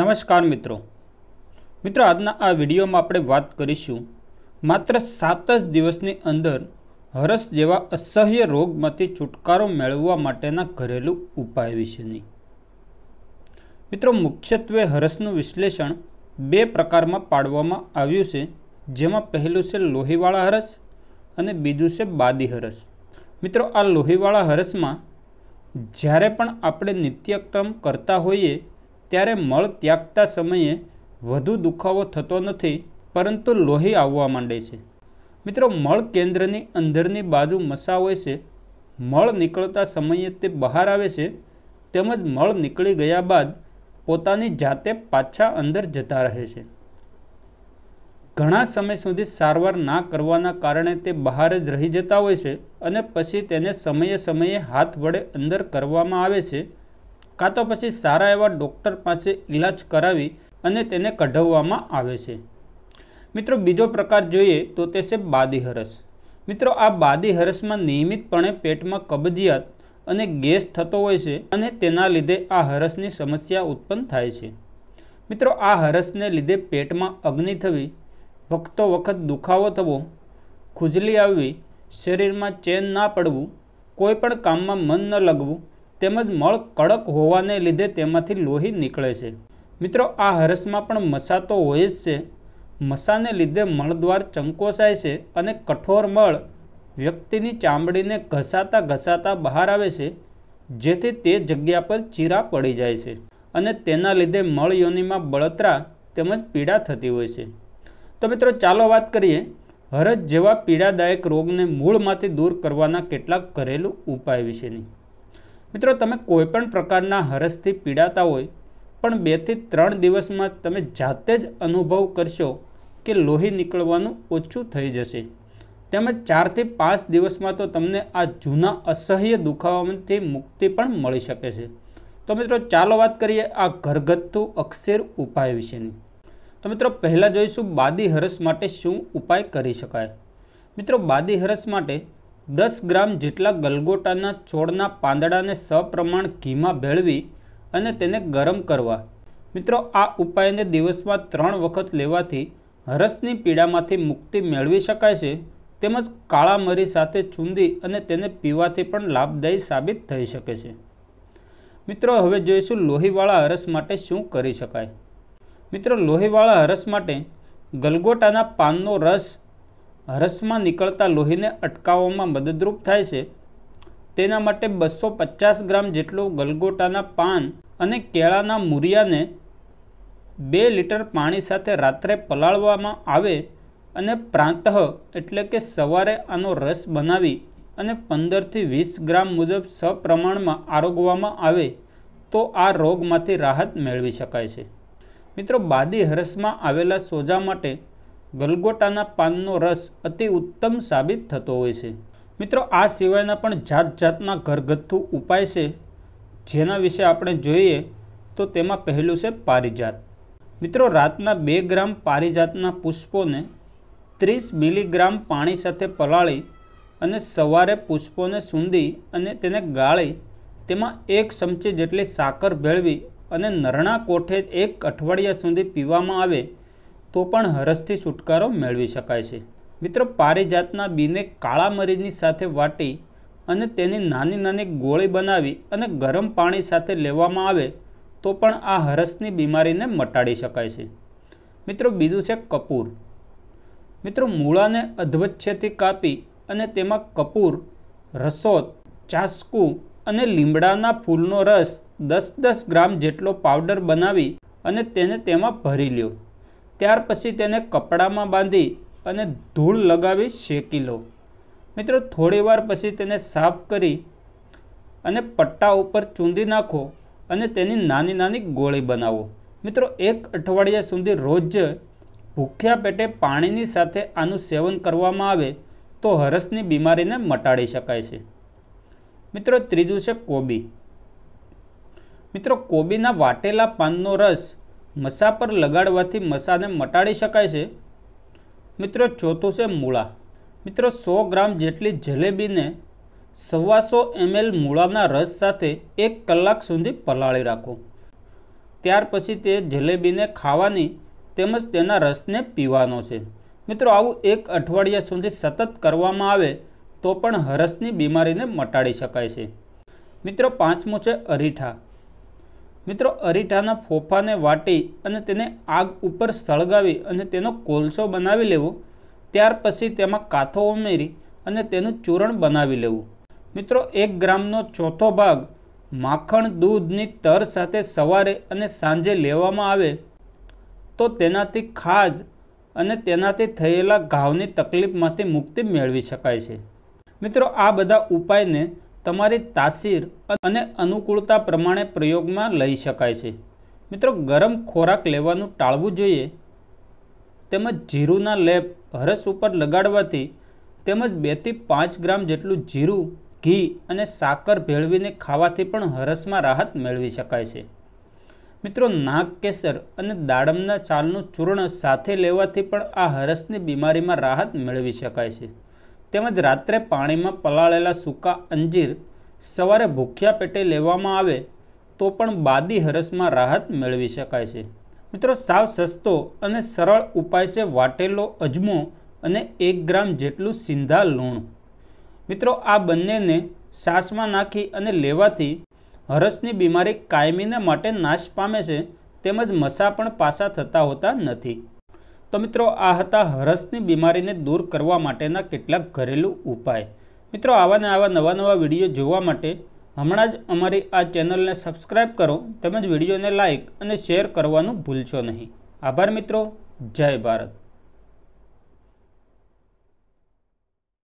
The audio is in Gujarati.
નમસ્કાર મિત્રો મિત્રો આજના આ વિડીયોમાં આપણે વાત કરીશું માત્ર સાત જ દિવસની અંદર હરસ જેવા અસહ્ય રોગમાંથી છુટકારો મેળવવા માટેના ઘરેલું ઉપાય વિશેની મિત્રો મુખ્યત્વે હરસનું વિશ્લેષણ બે પ્રકારમાં પાડવામાં આવ્યું છે જેમાં પહેલું છે લોહીવાળા હરસ અને બીજું છે બાદી હરસ મિત્રો આ લોહીવાળા હરસમાં જ્યારે પણ આપણે નિત્યક્રમ કરતા હોઈએ ત્યારે મળ ત્યાગતા સમયે વધુ દુખાવો થતો નથી પરંતુ લોહી આવવા માંડે છે મિત્રો મળ કેન્દ્રની અંદરની બાજુ મસા હોય છે મળ નીકળતા સમયે તે બહાર આવે છે તેમજ મળ નીકળી ગયા બાદ પોતાની જાતે પાછા અંદર જતા રહે છે ઘણા સમય સુધી સારવાર ના કરવાના કારણે તે બહાર જ રહી જતા હોય છે અને પછી તેને સમયે સમયે હાથ વડે અંદર કરવામાં આવે છે કાં તો પછી સારા એવા ડૉક્ટર પાસે ઇલાજ કરાવી અને તેને કઢાવવામાં આવે છે મિત્રો બીજો પ્રકાર જોઈએ તો તે છે બાદી મિત્રો આ બાદી હરસમાં નિયમિતપણે પેટમાં કબજિયાત અને ગેસ થતો હોય છે અને તેના લીધે આ હરસની સમસ્યા ઉત્પન્ન થાય છે મિત્રો આ હરસને લીધે પેટમાં અગ્નિ થવી વખતો વખત દુખાવો થવો ખુજલી આવવી શરીરમાં ચેન ના પડવું કોઈ પણ કામમાં મન ન લગવું તેમજ મળ કડક હોવાને લીધે તેમાંથી લોહી નીકળે છે મિત્રો આ હરસમાં પણ મસા તો હોય જ છે મસાને લીધે મળદ્વાર ચંકોસાય છે અને કઠોર મળ વ્યક્તિની ચામડીને ઘસાતા ઘસાતા બહાર આવે છે જેથી તે જગ્યા પર ચીરા પડી જાય છે અને તેના લીધે મળ યોનિમાં બળતરા તેમજ પીડા થતી હોય છે તો મિત્રો ચાલો વાત કરીએ હરજ જેવા પીડાદાયક રોગને મૂળમાંથી દૂર કરવાના કેટલાક ઘરેલું ઉપાય વિશેની મિત્રો તમે કોઈપણ પ્રકારના હરસથી પીડાતા હોય પણ બેથી ત્રણ દિવસમાં તમે જાતે જ અનુભવ કરશો કે લોહી નીકળવાનું ઓછું થઈ જશે તેમજ ચારથી પાંચ દિવસમાં તો તમને આ જૂના અસહ્ય દુખાવામાંથી મુક્તિ પણ મળી શકે છે તો મિત્રો ચાલો વાત કરીએ આ ઘરગથ્થુ અક્ષેર ઉપાય વિશેની તો મિત્રો પહેલાં જોઈશું બાદી હરસ માટે શું ઉપાય કરી શકાય મિત્રો બાદી હરસ માટે દસ ગ્રામ જેટલા ગલગોટાના છોડના પાંદડાને સપ્રમાણ ઘીમાં ભેળવી અને તેને ગરમ કરવા મિત્રો આ ઉપાયને દિવસમાં ત્રણ વખત લેવાથી હરસની પીડામાંથી મુક્તિ મેળવી શકાય છે તેમજ કાળા મરી સાથે ચૂંદી અને તેને પીવાથી પણ લાભદાયી સાબિત થઈ શકે છે મિત્રો હવે જોઈશું લોહીવાળા હરસ માટે શું કરી શકાય મિત્રો લોહીવાળા હરસ માટે ગલગોટાના પાનનો રસ હરસમાં નીકળતા લોહીને અટકાવવામાં મદદરૂપ થાય છે તેના માટે બસો પચાસ ગ્રામ જેટલો ગલગોટાના પાન અને કેળાના મૂરિયાને બે લીટર પાણી સાથે રાત્રે પલાળવામાં આવે અને પ્રાંતઃ એટલે કે સવારે આનો રસ બનાવી અને પંદરથી વીસ ગ્રામ મુજબ સપ્રમાણમાં આરોગવામાં આવે તો આ રોગમાંથી રાહત મેળવી શકાય છે મિત્રો બાદી હરસમાં આવેલા સોજા માટે ગલગોટાના પાનનો રસ અતિ ઉત્તમ સાબિત થતો હોય છે મિત્રો આ સિવાયના પણ જાત જાતના ઘરગથ્થુ ઉપાય છે જેના વિશે આપણે જોઈએ તો તેમાં પહેલું છે પારિજાત મિત્રો રાતના બે ગ્રામ પારિજાતના પુષ્પોને ત્રીસ મિલીગ્રામ પાણી સાથે પલાળી અને સવારે પુષ્પોને સૂંધી અને તેને ગાળી તેમાં એક ચમચી જેટલી સાકર ભેળવી અને નરણા કોઠે એક અઠવાડિયા સુધી પીવામાં આવે તો પણ હરસથી છુટકારો મેળવી શકાય છે મિત્રો પારિજાતના બીને કાળા મરીચની સાથે વાટી અને તેની નાની નાની ગોળી બનાવી અને ગરમ પાણી સાથે લેવામાં આવે તો પણ આ હરસની બીમારીને મટાડી શકાય છે મિત્રો બીજું છે કપૂર મિત્રો મૂળાને અધવચ્છેથી કાપી અને તેમાં કપૂર રસોદ ચાસકુ અને લીમડાના ફૂલનો રસ દસ દસ ગ્રામ જેટલો પાવડર બનાવી અને તેને તેમાં ભરી લ્યો ત્યાર પછી તેને કપડામાં બાંધી અને ધૂળ લગાવી શેકી લો મિત્રો થોડીવાર પછી તેને સાફ કરી અને પટ્ટા ઉપર ચૂંદી નાખો અને તેની નાની નાની ગોળી બનાવો મિત્રો એક અઠવાડિયા સુધી રોજ ભૂખ્યા પેટે પાણીની સાથે આનું સેવન કરવામાં આવે તો હરસની બીમારીને મટાડી શકાય છે મિત્રો ત્રીજું છે કોબી મિત્રો કોબીના વાટેલા પાનનો રસ મસા પર લગાડવાથી મસાને મટાડી શકાય છે મિત્રો ચોથું છે મૂળા મિત્રો સો ગ્રામ જેટલી જલેબીને સવાસો એમએલ મૂળાના રસ સાથે એક કલાક સુધી પલાળી રાખો ત્યાર પછી તે જલેબીને ખાવાની તેમજ તેના રસને પીવાનો છે મિત્રો આવું એક અઠવાડિયા સુધી સતત કરવામાં આવે તો પણ હરસની બીમારીને મટાડી શકાય છે મિત્રો પાંચમું છે અરીઠા મિત્રો અરીઠાના ફોફાને વાટી અને તેને આગ ઉપર સળગાવી અને તેનો કોલસો બનાવી લેવો ત્યાર પછી તેમાં કાથો ઉમેરી અને તેનું ચૂરણ બનાવી લેવું મિત્રો એક ગ્રામનો ચોથો ભાગ માખણ દૂધની તર સાથે સવારે અને સાંજે લેવામાં આવે તો તેનાથી ખાજ અને તેનાથી થયેલા ઘાવની તકલીફમાંથી મુક્તિ મેળવી શકાય છે મિત્રો આ બધા ઉપાયને તમારી તાસીર અને અનુકૂળતા પ્રમાણે પ્રયોગમાં લઈ શકાય છે મિત્રો ગરમ ખોરાક લેવાનું ટાળવું જોઈએ તેમજ જીરુંના લેપ હરસ ઉપર લગાડવાથી તેમજ બેથી પાંચ ગ્રામ જેટલું જીરું ઘી અને સાકર ભેળવીને ખાવાથી પણ હરસમાં રાહત મેળવી શકાય છે મિત્રો નાગ કેસર અને દાડમના ચાલનું ચૂર્ણ સાથે લેવાથી પણ આ હરસની બીમારીમાં રાહત મેળવી શકાય છે તેમજ રાત્રે પાણીમાં પલાળેલા સૂકા અંજીર સવારે ભૂખ્યા પેટે લેવામાં આવે તો પણ બાદી હરસમાં રાહત મેળવી શકાય છે મિત્રો સાવ સસ્તો અને સરળ ઉપાય છે વાટેલો અજમો અને એક ગ્રામ જેટલું સિંધા લૂણ મિત્રો આ બંનેને શ્વાસમાં નાખી અને લેવાથી હરસની બીમારી કાયમીને માટે નાશ પામે છે તેમજ મસા પણ પાસા થતા હોતા નથી તો મિત્રો આ હતા હરસની બીમારીને દૂર કરવા માટેના કેટલાક ઘરેલું ઉપાય મિત્રો આવા આવા નવા નવા વિડીયો જોવા માટે હમણાં જ અમારી આ ચેનલને સબસ્ક્રાઈબ કરો તેમજ વિડીયોને લાઇક અને શેર કરવાનું ભૂલશો નહીં આભાર મિત્રો જય ભારત